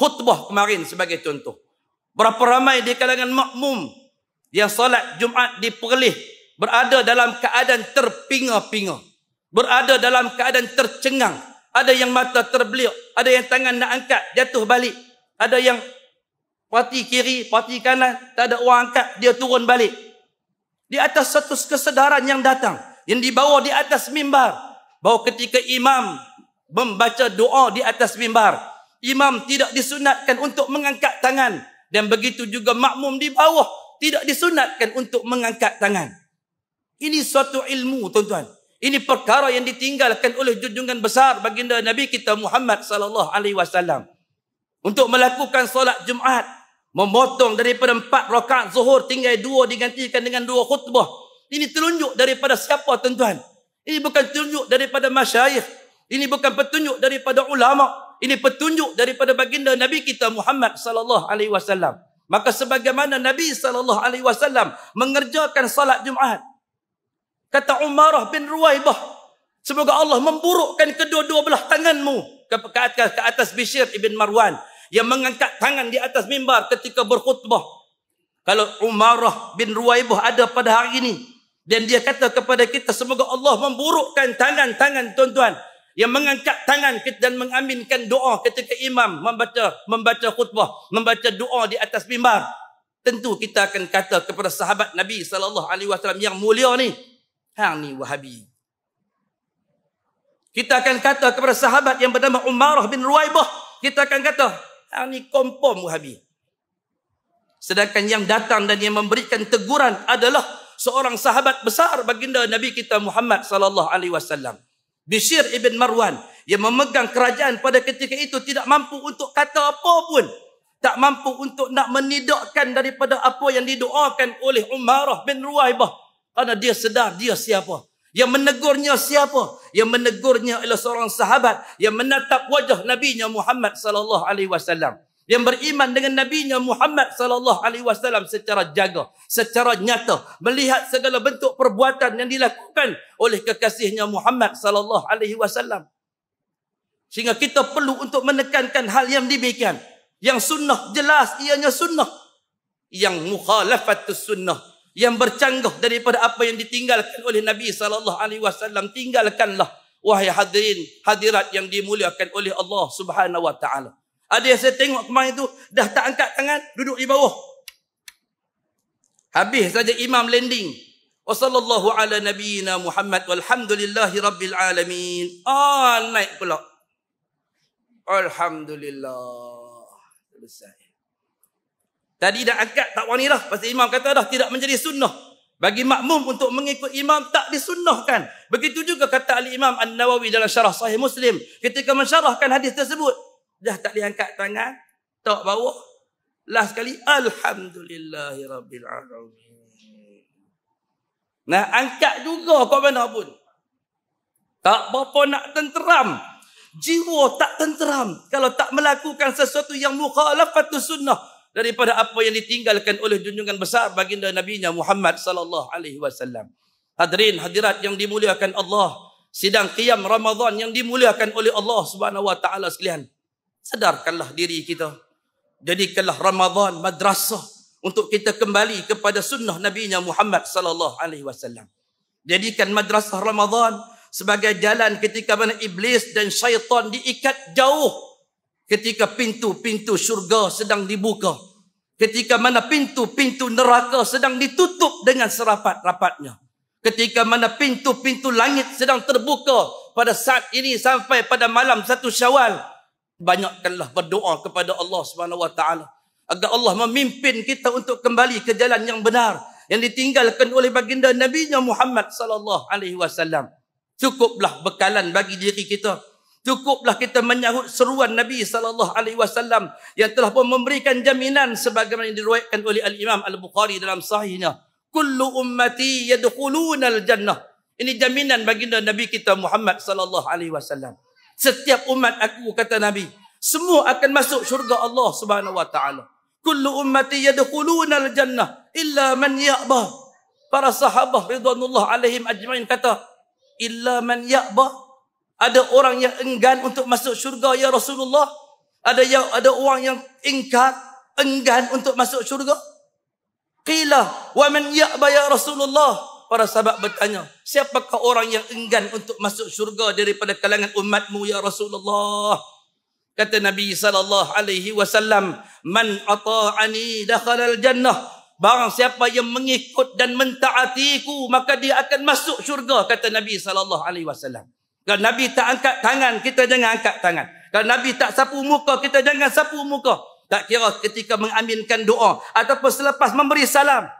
khutbah kemarin sebagai contoh. Berapa ramai di kalangan makmum yang solat Jumaat di berada dalam keadaan terpinga-pinga. Berada dalam keadaan tercengang. Ada yang mata terbeliuk, ada yang tangan nak angkat jatuh balik. Ada yang parti kiri, parti kanan tak ada orang angkat, dia turun balik. Di atas satu kesedaran yang datang, yang dibawa di atas mimbar, bahawa ketika imam membaca doa di atas mimbar, imam tidak disunatkan untuk mengangkat tangan dan begitu juga makmum di bawah tidak disunatkan untuk mengangkat tangan. Ini suatu ilmu tuan-tuan. Ini perkara yang ditinggalkan oleh junjungan besar baginda Nabi kita Muhammad sallallahu alaihi wasallam. Untuk melakukan solat Jumaat memotong daripada empat rakaat zuhur tinggal dua digantikan dengan dua khutbah. Ini telunjuk daripada siapa tuan-tuan? Ini bukan telunjuk daripada masyayikh. Ini bukan petunjuk daripada ulama ini petunjuk daripada baginda Nabi kita Muhammad sallallahu alaihi wasallam. Maka sebagaimana Nabi sallallahu alaihi wasallam mengerjakan salat Jumaat. Kata Umarah bin Ruwaibah, semoga Allah memburukkan kedua-dua belah tanganmu ke, ke, ke, atas Bishr ibn Marwan yang mengangkat tangan di atas mimbar ketika berkhutbah. Kalau Umarah bin Ruwaibah ada pada hari ini dan dia kata kepada kita semoga Allah memburukkan tangan-tangan tuan-tuan yang mengangkat tangan dan mengaminkan doa ketika imam membaca membaca khutbah, membaca doa di atas mimbar. Tentu kita akan kata kepada sahabat Nabi sallallahu alaihi wasallam yang mulia ni, hang ni Wahabi. Kita akan kata kepada sahabat yang bernama Umarah bin Ruwaibah, kita akan kata, hang ni kompom Wahabi. Sedangkan yang datang dan yang memberikan teguran adalah seorang sahabat besar baginda Nabi kita Muhammad sallallahu alaihi wasallam. Bishir ibn Marwan yang memegang kerajaan pada ketika itu tidak mampu untuk kata apa pun. Tak mampu untuk nak menidakkan daripada apa yang didoakan oleh Umarah bin Ruaibah. Kerana dia sedar dia siapa. Yang menegurnya siapa? Yang menegurnya ialah seorang sahabat yang menatap wajah Nabi Muhammad sallallahu alaihi wasallam yang beriman dengan Nabi Muhammad sallallahu alaihi wasallam secara jaga, secara nyata, melihat segala bentuk perbuatan yang dilakukan oleh kekasihnya Muhammad sallallahu alaihi wasallam. Sehingga kita perlu untuk menekankan hal yang demikian. Yang sunnah jelas ianya sunnah. Yang mukhalafat sunnah yang bercanggah daripada apa yang ditinggalkan oleh Nabi sallallahu alaihi wasallam tinggalkanlah wahai hadirin hadirat yang dimuliakan oleh Allah Subhanahu wa taala. Ada yang saya tengok kemarin tu dah tak angkat tangan, duduk di bawah. Habis saja imam landing. Wa sallallahu ala nabiyyina Muhammad walhamdulillahi rabbil alamin. Ah oh, naik pula. Alhamdulillah. Selesai. Tadi dah angkat tak wani dah. Pasal imam kata dah tidak menjadi sunnah. Bagi makmum untuk mengikut imam tak disunnahkan. Begitu juga kata Ali Imam An-Nawawi dalam syarah sahih Muslim. Ketika mensyarahkan hadis tersebut dah tak boleh angkat tangan, tak bawah. Lah sekali, Alhamdulillahirrabbilalamin. Nah, angkat juga kau mana pun. Tak apa nak tenteram. Jiwa tak tenteram. Kalau tak melakukan sesuatu yang mukhalafatu sunnah. Daripada apa yang ditinggalkan oleh junjungan besar baginda Nabi Muhammad sallallahu alaihi wasallam. Hadirin hadirat yang dimuliakan Allah, sidang qiyam Ramadan yang dimuliakan oleh Allah Subhanahu wa taala sekalian sedarkanlah diri kita. Jadikanlah Ramadhan madrasah untuk kita kembali kepada sunnah Nabi Nya Muhammad sallallahu alaihi wasallam. Jadikan madrasah Ramadhan sebagai jalan ketika mana iblis dan syaitan diikat jauh ketika pintu-pintu syurga sedang dibuka. Ketika mana pintu-pintu neraka sedang ditutup dengan serapat-rapatnya. Ketika mana pintu-pintu langit sedang terbuka pada saat ini sampai pada malam satu syawal banyakkanlah berdoa kepada Allah Subhanahu wa taala agar Allah memimpin kita untuk kembali ke jalan yang benar yang ditinggalkan oleh baginda Nabi Muhammad sallallahu alaihi wasallam. Cukuplah bekalan bagi diri kita. Cukuplah kita menyahut seruan Nabi sallallahu alaihi wasallam yang telah pun memberikan jaminan sebagaimana yang diriwayatkan oleh Al-Imam Al-Bukhari dalam sahihnya. Kullu ummati yadkhulunal jannah. Ini jaminan baginda Nabi kita Muhammad sallallahu alaihi wasallam setiap umat aku kata Nabi semua akan masuk syurga Allah Subhanahu wa taala kullu ummati yadkhuluna aljannah illa man ya'ba para sahabat ridwanullah alaihim ajmain kata illa man ya'ba ada orang yang enggan untuk masuk syurga ya Rasulullah ada yang ada orang yang ingkar enggan untuk masuk syurga qila wa man ya'ba ya Rasulullah para sahabat bertanya, siapakah orang yang enggan untuk masuk syurga daripada kalangan umatmu ya Rasulullah? Kata Nabi sallallahu alaihi wasallam, man ata'ani dakhala al-jannah. Barang siapa yang mengikut dan mentaatiku, maka dia akan masuk syurga kata Nabi sallallahu alaihi wasallam. Kalau Nabi tak angkat tangan, kita jangan angkat tangan. Kalau Nabi tak sapu muka, kita jangan sapu muka. Tak kira ketika mengaminkan doa ataupun selepas memberi salam.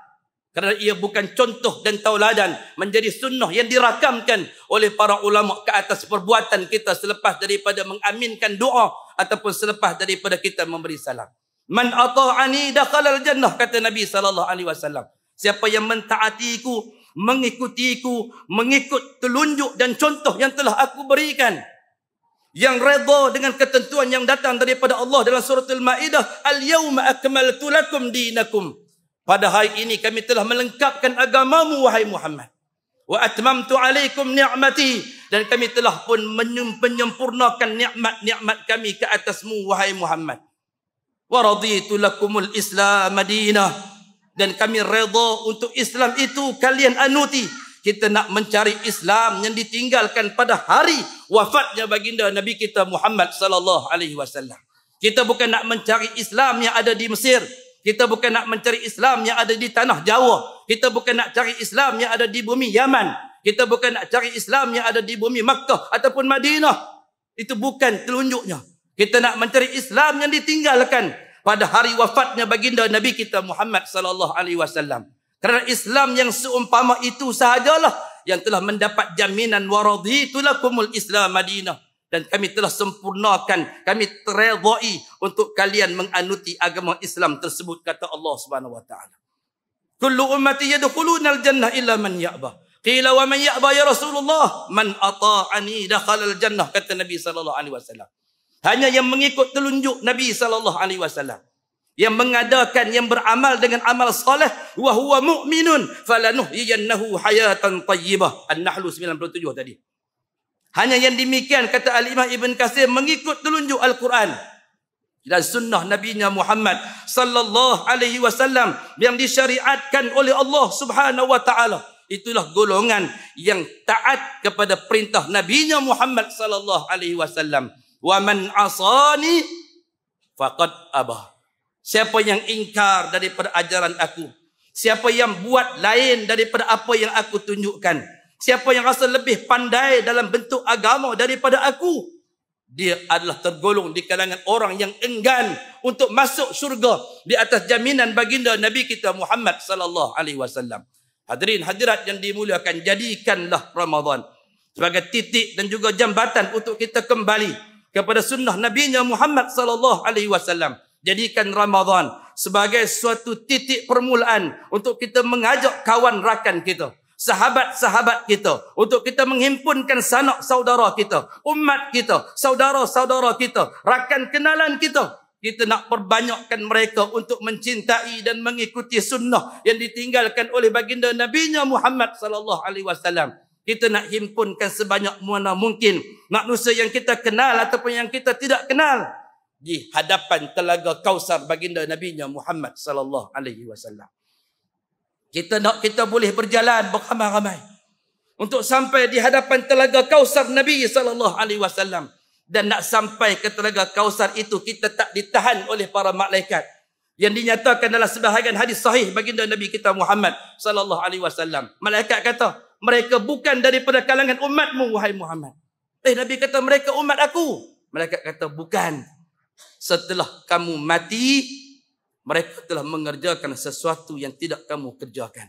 Kerana ia bukan contoh dan tauladan menjadi sunnah yang dirakamkan oleh para ulama ke atas perbuatan kita selepas daripada mengaminkan doa ataupun selepas daripada kita memberi salam. Man ata'ani dakhala al-jannah kata Nabi sallallahu alaihi wasallam. Siapa yang mentaatiku, mengikutiku, mengikut telunjuk dan contoh yang telah aku berikan, yang redha dengan ketentuan yang datang daripada Allah dalam surah Al-Maidah al-yawma akmaltu lakum dinakum pada hari ini kami telah melengkapkan agamamu wahai Muhammad. Wa atmamtu alaikum ni'mati dan kami telah pun menyempurnakan nikmat-nikmat kami ke atasmu wahai Muhammad. Wa raditu lakumul Islam Madinah dan kami redha untuk Islam itu kalian anuti. Kita nak mencari Islam yang ditinggalkan pada hari wafatnya baginda Nabi kita Muhammad sallallahu alaihi wasallam. Kita bukan nak mencari Islam yang ada di Mesir, kita bukan nak mencari Islam yang ada di tanah Jawa. Kita bukan nak cari Islam yang ada di bumi Yaman. Kita bukan nak cari Islam yang ada di bumi Makkah ataupun Madinah. Itu bukan telunjuknya. Kita nak mencari Islam yang ditinggalkan pada hari wafatnya baginda Nabi kita Muhammad sallallahu alaihi wasallam. Kerana Islam yang seumpama itu sahajalah yang telah mendapat jaminan waraditu lakumul Islam Madinah dan kami telah sempurnakan kami teredai untuk kalian menganuti agama Islam tersebut kata Allah Subhanahu wa taala kullu ummati yadkhulunal jannah illa man ya'ba qila wa man ya'ba ya rasulullah man ata'ani dakhalal jannah kata nabi saw. hanya yang mengikut telunjuk nabi saw. yang mengadakan yang beramal dengan amal soleh wa huwa mu'minun falanuhyiyannahu hayatan tayyibah an-nahl 97 tadi hanya yang demikian kata Al-Imam Ibn Kasir mengikut telunjuk Al-Quran dan sunnah Nabi Nya Muhammad sallallahu alaihi wasallam yang disyariatkan oleh Allah Subhanahu wa taala. Itulah golongan yang taat kepada perintah Nabi Nya Muhammad sallallahu alaihi wasallam. Waman asani fakat abah. Siapa yang ingkar daripada ajaran aku, siapa yang buat lain daripada apa yang aku tunjukkan, Siapa yang rasa lebih pandai dalam bentuk agama daripada aku, dia adalah tergolong di kalangan orang yang enggan untuk masuk syurga di atas jaminan baginda Nabi kita Muhammad sallallahu alaihi wasallam. Hadirin hadirat yang dimuliakan, jadikanlah Ramadan sebagai titik dan juga jambatan untuk kita kembali kepada sunnah Nabi Nya Muhammad sallallahu alaihi wasallam. Jadikan Ramadan sebagai suatu titik permulaan untuk kita mengajak kawan rakan kita sahabat-sahabat kita untuk kita menghimpunkan sanak saudara kita umat kita saudara-saudara kita rakan kenalan kita kita nak perbanyakkan mereka untuk mencintai dan mengikuti sunnah yang ditinggalkan oleh baginda nabinya Muhammad sallallahu alaihi wasallam kita nak himpunkan sebanyak mana mungkin manusia yang kita kenal ataupun yang kita tidak kenal di hadapan telaga kausar baginda nabinya Muhammad sallallahu alaihi wasallam kita nak kita boleh berjalan beramai-ramai untuk sampai di hadapan telaga Kausar Nabi sallallahu alaihi wasallam dan nak sampai ke telaga Kausar itu kita tak ditahan oleh para malaikat yang dinyatakan dalam sebahagian hadis sahih baginda Nabi kita Muhammad sallallahu alaihi wasallam. Malaikat kata, mereka bukan daripada kalangan umatmu wahai Muhammad. Eh Nabi kata mereka umat aku. Malaikat kata bukan. Setelah kamu mati, mereka telah mengerjakan sesuatu yang tidak kamu kerjakan.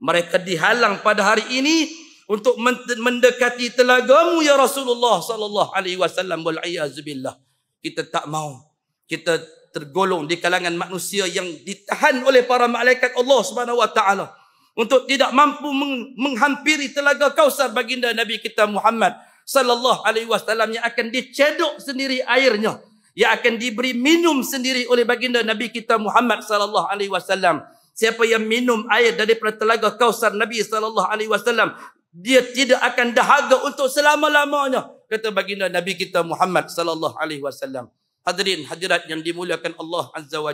Mereka dihalang pada hari ini untuk mendekati telagamu ya Rasulullah sallallahu alaihi wasallam wal iazbillah. Kita tak mau. Kita tergolong di kalangan manusia yang ditahan oleh para malaikat Allah Subhanahu wa taala untuk tidak mampu menghampiri telaga Kausar baginda Nabi kita Muhammad sallallahu alaihi wasallam yang akan dicedok sendiri airnya yang akan diberi minum sendiri oleh baginda Nabi kita Muhammad sallallahu alaihi wasallam. Siapa yang minum air daripada telaga Kausar Nabi sallallahu alaihi wasallam, dia tidak akan dahaga untuk selama-lamanya, kata baginda Nabi kita Muhammad sallallahu alaihi wasallam. Hadirin hadirat yang dimuliakan Allah Azza wa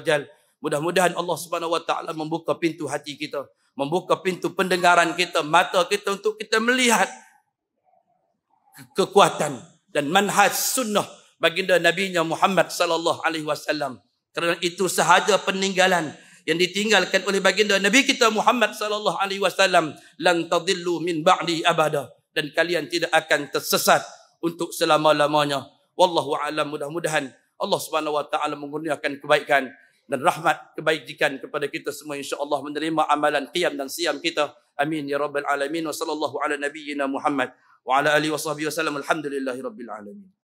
mudah-mudahan Allah Subhanahu wa taala membuka pintu hati kita, membuka pintu pendengaran kita, mata kita untuk kita melihat kekuatan dan manhaj sunnah baginda Nabi Muhammad sallallahu alaihi wasallam. Kerana itu sahaja peninggalan yang ditinggalkan oleh baginda Nabi kita Muhammad sallallahu alaihi wasallam lan tadillu min ba'di abada dan kalian tidak akan tersesat untuk selama-lamanya. Wallahu a'lam mudah-mudahan Allah Subhanahu wa taala mengurniakan kebaikan dan rahmat kebaikan kepada kita semua insya-Allah menerima amalan qiyam dan siam kita. Amin ya rabbal alamin wa sallallahu ala nabiyyina Muhammad wa ala alihi wa wasallam. Alhamdulillahirabbil alamin.